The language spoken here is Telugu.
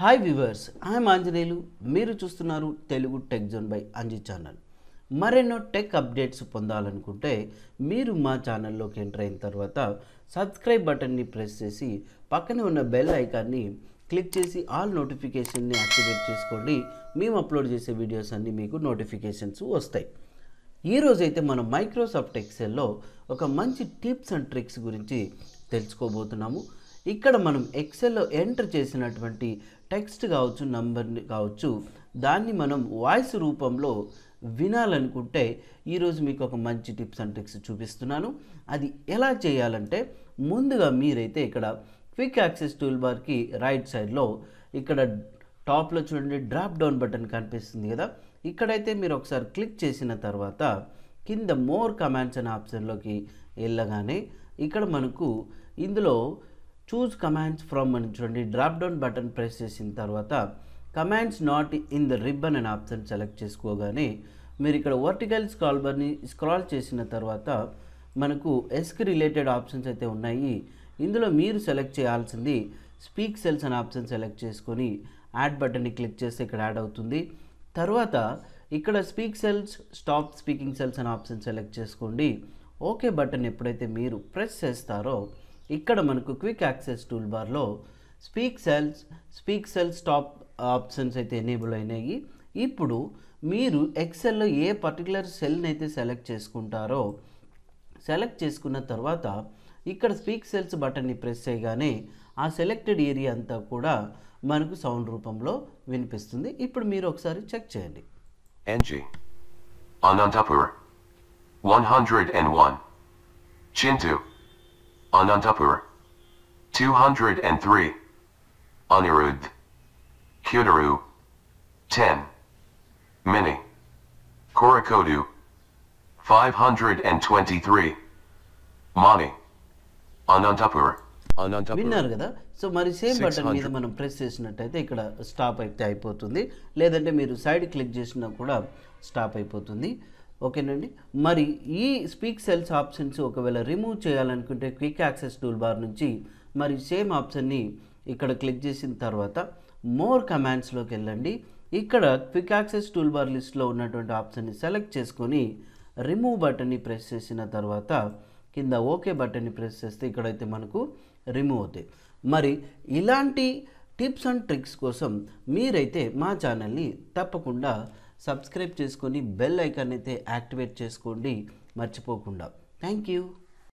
హాయ్ వ్యూవర్స్ ఐఎమ్ ఆంజనేయులు మీరు చూస్తున్నారు Telugu tech zone by Anji channel మరెన్నో టెక్ అప్డేట్స్ పొందాలనుకుంటే మీరు మా ఛానల్లోకి ఎంటర్ అయిన తర్వాత సబ్స్క్రైబ్ బటన్ని ప్రెస్ చేసి పక్కనే ఉన్న బెల్ ఐకాన్ని క్లిక్ చేసి ఆల్ నోటిఫికేషన్ని యాక్టివేట్ చేసుకోండి మేము అప్లోడ్ చేసే వీడియోస్ అన్నీ మీకు నోటిఫికేషన్స్ వస్తాయి ఈరోజైతే మనం మైక్రోసాఫ్ట్ ఎక్సెల్లో ఒక మంచి టిప్స్ అండ్ ట్రిక్స్ గురించి తెలుసుకోబోతున్నాము ఇక్కడ మనం ఎక్సెల్లో ఎంటర్ చేసినటువంటి టెక్స్ట్ కావచ్చు నంబర్ని కావచ్చు దాన్ని మనం వాయిస్ రూపంలో వినాలనుకుంటే ఈరోజు మీకు ఒక మంచి టిప్స్ అండ్ ట్రిక్స్ చూపిస్తున్నాను అది ఎలా చేయాలంటే ముందుగా మీరైతే ఇక్కడ క్విక్ యాక్సెస్ టూల్ బార్కి రైట్ సైడ్లో ఇక్కడ టాప్లో చూడండి డ్రాప్ డౌన్ బటన్ కనిపిస్తుంది కదా ఇక్కడైతే మీరు ఒకసారి క్లిక్ చేసిన తర్వాత కింద మోర్ కమాండ్స్ అనే ఆప్షన్లోకి వెళ్ళగానే ఇక్కడ మనకు ఇందులో చూజ్ కమాండ్స్ ఫ్రమ్ అని చూడండి డ్రాప్ డౌన్ బటన్ ప్రెస్ చేసిన తర్వాత commands not in the ribbon అనే ఆప్షన్ సెలెక్ట్ చేసుకోగానే మీరు ఇక్కడ వర్టికల్ స్క్రాల్బర్ని స్క్రాల్ చేసిన తర్వాత మనకు ఎస్కి రిలేటెడ్ ఆప్షన్స్ అయితే ఉన్నాయి ఇందులో మీరు సెలెక్ట్ చేయాల్సింది స్పీక్ సెల్స్ అనే ఆప్షన్ సెలెక్ట్ చేసుకొని యాడ్ బటన్ని క్లిక్ చేస్తే ఇక్కడ యాడ్ అవుతుంది తర్వాత ఇక్కడ speak cells stop speaking cells అనే ఆప్షన్ సెలెక్ట్ చేసుకోండి ఓకే బటన్ ఎప్పుడైతే మీరు ప్రెస్ చేస్తారో ఇక్కడ మనకు క్విక్ యాక్సెస్ టూల్ బార్లో speak cells speak cells stop options అయితే ఎనేబుల్ అయినాయి ఇప్పుడు మీరు ఎక్సెల్లో ఏ పర్టికులర్ సెల్ని అయితే సెలెక్ట్ చేసుకుంటారో సెలెక్ట్ చేసుకున్న తర్వాత ఇక్కడ స్పీక్ సెల్స్ బటన్ని ప్రెస్ చేయగానే ఆ సెలెక్టెడ్ ఏరియా అంతా కూడా మనకు సౌండ్ రూపంలో వినిపిస్తుంది ఇప్పుడు మీరు ఒకసారి చెక్ చేయండి NG Anantapur one hundred and one Chintu Anantapur. 203. Anirudh. Kudaru. 10. Mini. Korakodu. 523. Mani. Anantapur. విన్నారు కదా సో మరి సేమ్ బటన్ మీద మనం ప్రెస్ చేసినట్టయితే ఇక్కడ స్టాప్ అయితే అయిపోతుంది లేదంటే మీరు సైడ్ క్లిక్ చేసినా కూడా స్టాప్ అయిపోతుంది ఓకేనండి మరి ఈ స్పీక్ సెల్స్ ఆప్షన్స్ ఒకవేళ రిమూవ్ చేయాలనుకుంటే క్విక్ యాక్సెస్ టూల్ బార్ నుంచి మరి సేమ్ ఆప్షన్ని ఇక్కడ క్లిక్ చేసిన తర్వాత మోర్ కమాండ్స్లోకి వెళ్ళండి ఇక్కడ క్విక్ యాక్సెస్ టూల్ బార్ లిస్ట్లో ఉన్నటువంటి ఆప్షన్ని సెలెక్ట్ చేసుకొని రిమూవ్ బటన్ని ప్రెస్ చేసిన తర్వాత కింద ఓకే బటన్ని ప్రెస్ చేస్తే ఇక్కడైతే మనకు రిమూవ్ అవుతాయి మరి ఇలాంటి టిప్స్ అండ్ ట్రిక్స్ కోసం మీరైతే మా ఛానల్ని తప్పకుండా సబ్స్క్రైబ్ చేసుకొని బెల్ ఐకాన్ అయితే యాక్టివేట్ చేసుకోండి మర్చిపోకుండా థ్యాంక్ యూ